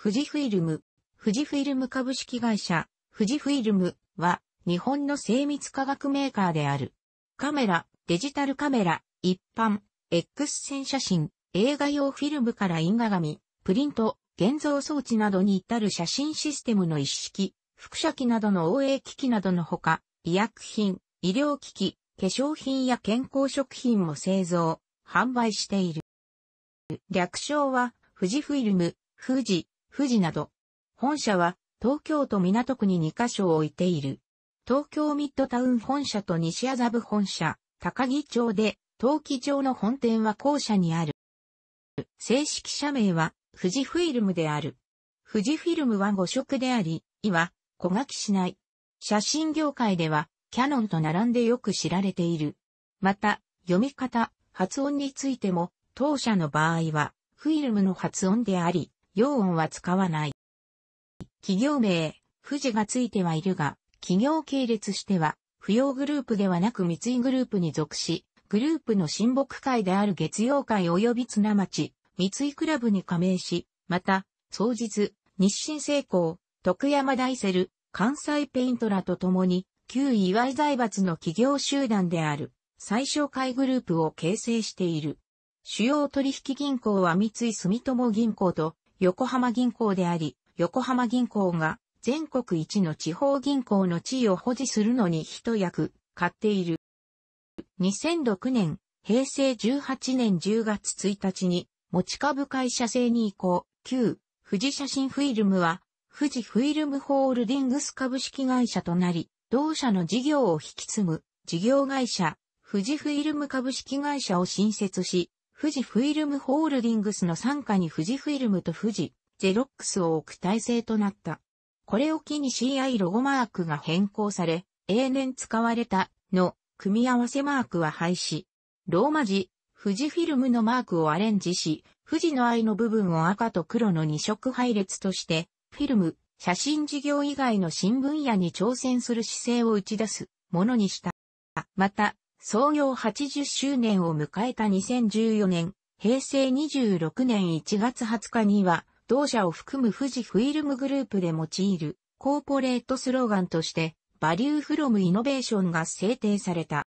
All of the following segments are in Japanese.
富士フィルム、富士フィルム株式会社、富士フィルムは日本の精密化学メーカーである。カメラ、デジタルカメラ、一般、X 線写真、映画用フィルムから因果紙、プリント、現像装置などに至る写真システムの一式、副写機などの応援機器などのほか、医薬品、医療機器、化粧品や健康食品も製造、販売している。略称は、富士フィルム、富士、富士など。本社は東京都港区に2カ所を置いている。東京ミッドタウン本社と西麻布本社、高木町で、陶器町の本店は校舎にある。正式社名は、富士フィルムである。富士フィルムは5色であり、いは、小書きしない。写真業界では、キャノンと並んでよく知られている。また、読み方、発音についても、当社の場合は、フィルムの発音であり、陽音は使わない。企業名、富士がついてはいるが、企業系列しては、扶養グループではなく三井グループに属し、グループの親睦会である月曜会及び綱町、三井クラブに加盟し、また、当日、日清製鋼、徳山大セル、関西ペイントらと共に、旧岩井財閥の企業集団である、最小会グループを形成している。主要取引銀行は三井住友銀行と、横浜銀行であり、横浜銀行が全国一の地方銀行の地位を保持するのに一役買っている。2006年、平成18年10月1日に持ち株会社制に移行、旧富士写真フィルムは富士フィルムホールディングス株式会社となり、同社の事業を引き継ぐ事業会社、富士フィルム株式会社を新設し、富士フィルムホールディングスの傘下に富士フィルムと富士、ゼロックスを置く体制となった。これを機に CI ロゴマークが変更され、永年使われたの組み合わせマークは廃止。ローマ字、富士フィルムのマークをアレンジし、富士の愛の部分を赤と黒の2色配列として、フィルム、写真事業以外の新分野に挑戦する姿勢を打ち出すものにした。また、創業80周年を迎えた2014年、平成26年1月20日には、同社を含む富士フィルムグループで用いるコーポレートスローガンとして、バリューフロムイノベーションが制定された。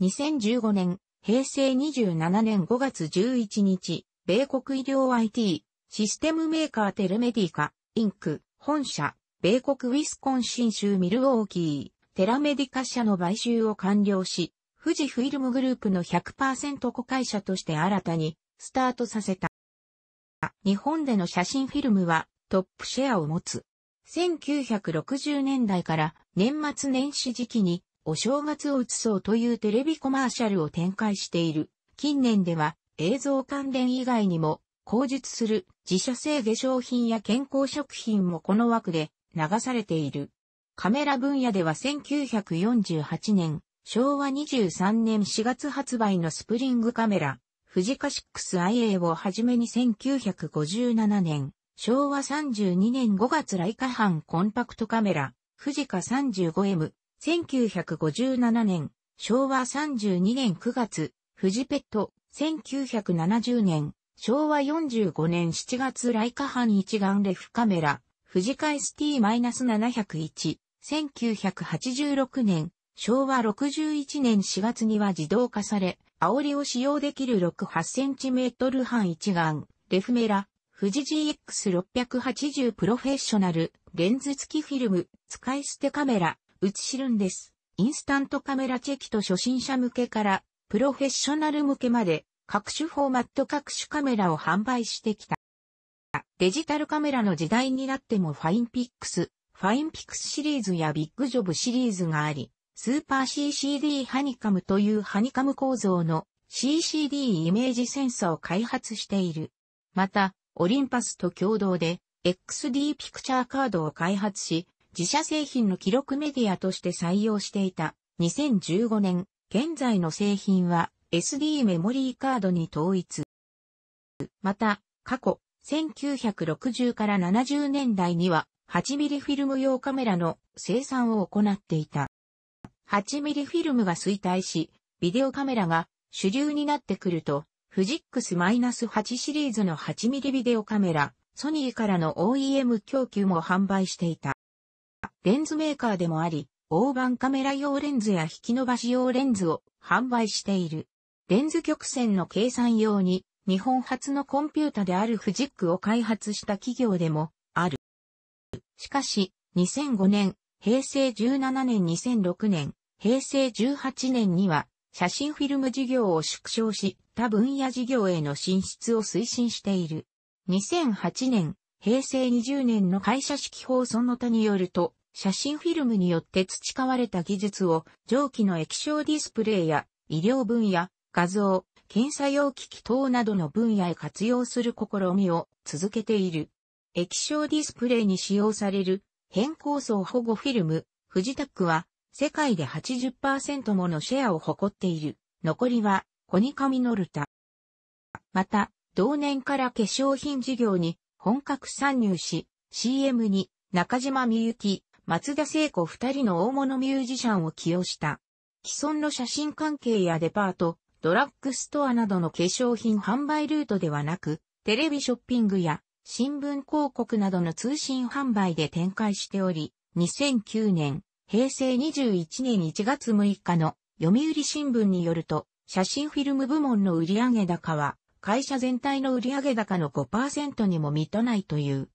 2015年、平成27年5月11日、米国医療 IT、システムメーカーテルメディカ、インク、本社、米国ウィスコンシン州ミルウォーキー、テラメディカ社の買収を完了し、富士フィルムグループの100%子会社として新たにスタートさせた。日本での写真フィルムはトップシェアを持つ。1960年代から年末年始時期にお正月を映そうというテレビコマーシャルを展開している。近年では映像関連以外にも口述する自社製化粧品や健康食品もこの枠で流されている。カメラ分野では1948年、昭和23年4月発売のスプリングカメラ、富士カ 6IA をはじめに1957年、昭和32年5月ライカ版コンパクトカメラ、富士カ 35M、1957年、昭和32年9月、富士ペット、1970年、昭和45年7月ライカ版一眼レフカメラ、富士海ス T-701、1986年、昭和61年4月には自動化され、煽りを使用できる 6-8cm 半一眼、レフメラ、富士 GX680 プロフェッショナル、レンズ付きフィルム、使い捨てカメラ、映しるんです。インスタントカメラチェキと初心者向けから、プロフェッショナル向けまで、各種フォーマット各種カメラを販売してきた。デジタルカメラの時代になってもファインピックス、ファインピックスシリーズやビッグジョブシリーズがあり、スーパー CCD ハニカムというハニカム構造の CCD イメージセンサを開発している。また、オリンパスと共同で XD ピクチャーカードを開発し、自社製品の記録メディアとして採用していた2015年、現在の製品は SD メモリーカードに統一。また、過去、1960から70年代には8ミリフィルム用カメラの生産を行っていた。8ミリフィルムが衰退し、ビデオカメラが主流になってくると、フジックス -8 シリーズの8ミリビデオカメラ、ソニーからの OEM 供給も販売していた。レンズメーカーでもあり、大判カメラ用レンズや引き伸ばし用レンズを販売している。レンズ曲線の計算用に日本初のコンピュータであるフジックを開発した企業でもある。しかし、2005年、平成17年2006年、平成18年には、写真フィルム事業を縮小し、他分野事業への進出を推進している。2008年、平成20年の会社式法その他によると、写真フィルムによって培われた技術を、蒸気の液晶ディスプレイや、医療分野、画像、検査用機器等などの分野へ活用する試みを続けている。液晶ディスプレイに使用される変更層保護フィルム、フジタックは世界で80%ものシェアを誇っている。残りはコニカミノルタ。また、同年から化粧品事業に本格参入し、CM に中島みゆき、松田聖子二人の大物ミュージシャンを起用した。既存の写真関係やデパート、ドラッグストアなどの化粧品販売ルートではなく、テレビショッピングや新聞広告などの通信販売で展開しており、2009年、平成21年1月6日の読売新聞によると、写真フィルム部門の売上高は、会社全体の売上高の5%にも満たないという。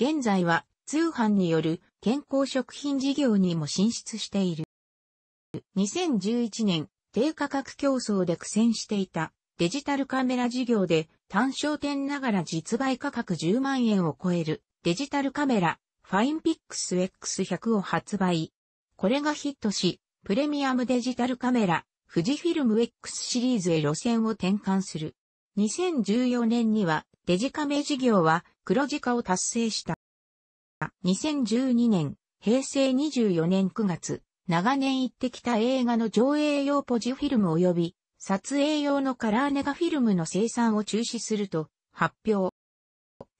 現在は、通販による健康食品事業にも進出している。2011年、低価格競争で苦戦していたデジタルカメラ事業で単焦点ながら実売価格10万円を超えるデジタルカメラファインピックス X100 を発売。これがヒットし、プレミアムデジタルカメラ富士フィルム X シリーズへ路線を転換する。2014年にはデジカメ事業は黒字化を達成した。2012年、平成24年9月、長年行ってきた映画の上映用ポジフィルム及び、撮影用のカラーネガフィルムの生産を中止すると発表。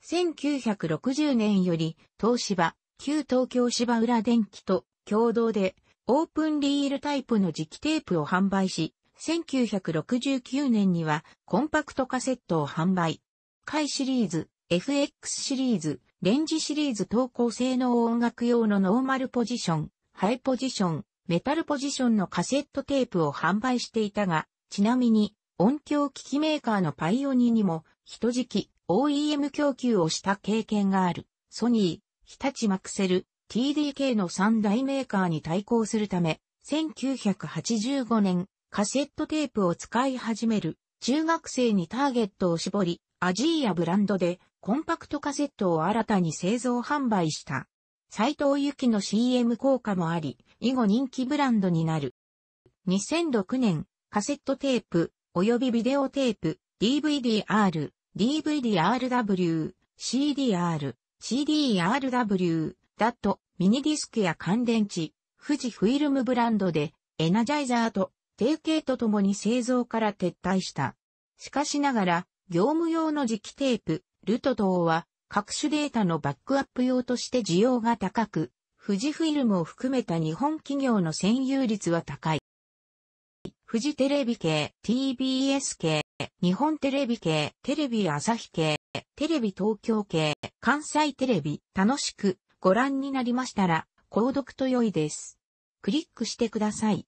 1960年より、東芝、旧東京芝浦電機と共同で、オープンリールタイプの磁気テープを販売し、1969年にはコンパクトカセットを販売。回シリーズ、FX シリーズ、レンジシリーズ投稿性能音楽用のノーマルポジション、ハイポジション、メタルポジションのカセットテープを販売していたが、ちなみに音響機器メーカーのパイオニーにも、人直 OEM 供給をした経験がある、ソニー、日立マクセル、TDK の3大メーカーに対抗するため、1985年、カセットテープを使い始める、中学生にターゲットを絞り、アジーやブランドでコンパクトカセットを新たに製造販売した。斎藤由貴の CM 効果もあり、以後人気ブランドになる。2006年、カセットテープ、及びビデオテープ、DVDR、DVDRW、CDR、CDRW、ダット、ミニディスクや乾電池、富士フィルムブランドで、エナジャイザーと提携とともに製造から撤退した。しかしながら、業務用の磁気テープ、ルト等は各種データのバックアップ用として需要が高く、富士フィルムを含めた日本企業の占有率は高い。富士テレビ系、TBS 系、日本テレビ系、テレビ朝日系、テレビ東京系、関西テレビ、楽しくご覧になりましたら、購読と良いです。クリックしてください。